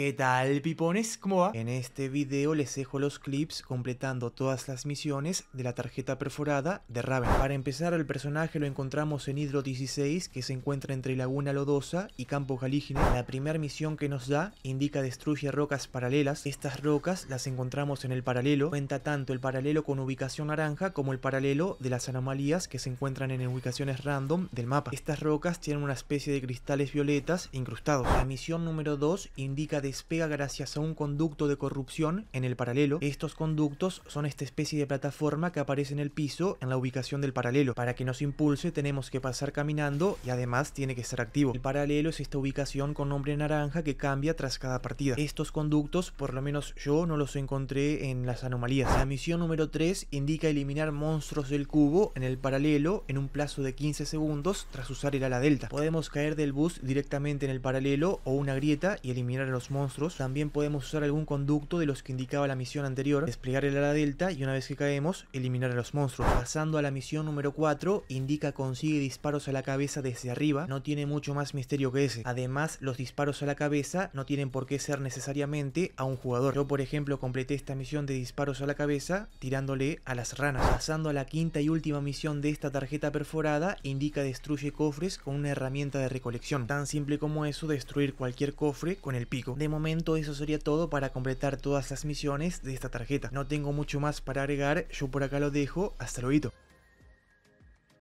¿Qué tal pipones? ¿Cómo va? En este video les dejo los clips completando todas las misiones de la tarjeta perforada de Raven. Para empezar el personaje lo encontramos en Hidro 16 que se encuentra entre Laguna Lodosa y Campo Galígeno. La primera misión que nos da indica destruye rocas paralelas. Estas rocas las encontramos en el paralelo. Cuenta tanto el paralelo con ubicación naranja como el paralelo de las anomalías que se encuentran en ubicaciones random del mapa. Estas rocas tienen una especie de cristales violetas incrustados. La misión número 2 indica de despega gracias a un conducto de corrupción en el paralelo. Estos conductos son esta especie de plataforma que aparece en el piso en la ubicación del paralelo. Para que nos impulse tenemos que pasar caminando y además tiene que ser activo. El paralelo es esta ubicación con nombre naranja que cambia tras cada partida. Estos conductos, por lo menos yo, no los encontré en las anomalías. La misión número 3 indica eliminar monstruos del cubo en el paralelo en un plazo de 15 segundos tras usar el ala delta. Podemos caer del bus directamente en el paralelo o una grieta y eliminar a los monstruos también podemos usar algún conducto de los que indicaba la misión anterior, desplegar el ala delta y una vez que caemos, eliminar a los monstruos. Pasando a la misión número 4, indica consigue disparos a la cabeza desde arriba, no tiene mucho más misterio que ese. Además, los disparos a la cabeza no tienen por qué ser necesariamente a un jugador. Yo, por ejemplo, completé esta misión de disparos a la cabeza tirándole a las ranas. Pasando a la quinta y última misión de esta tarjeta perforada, indica destruye cofres con una herramienta de recolección. Tan simple como eso, destruir cualquier cofre con el pico. De momento eso sería todo para completar todas las misiones de esta tarjeta. No tengo mucho más para agregar, yo por acá lo dejo, hasta luego.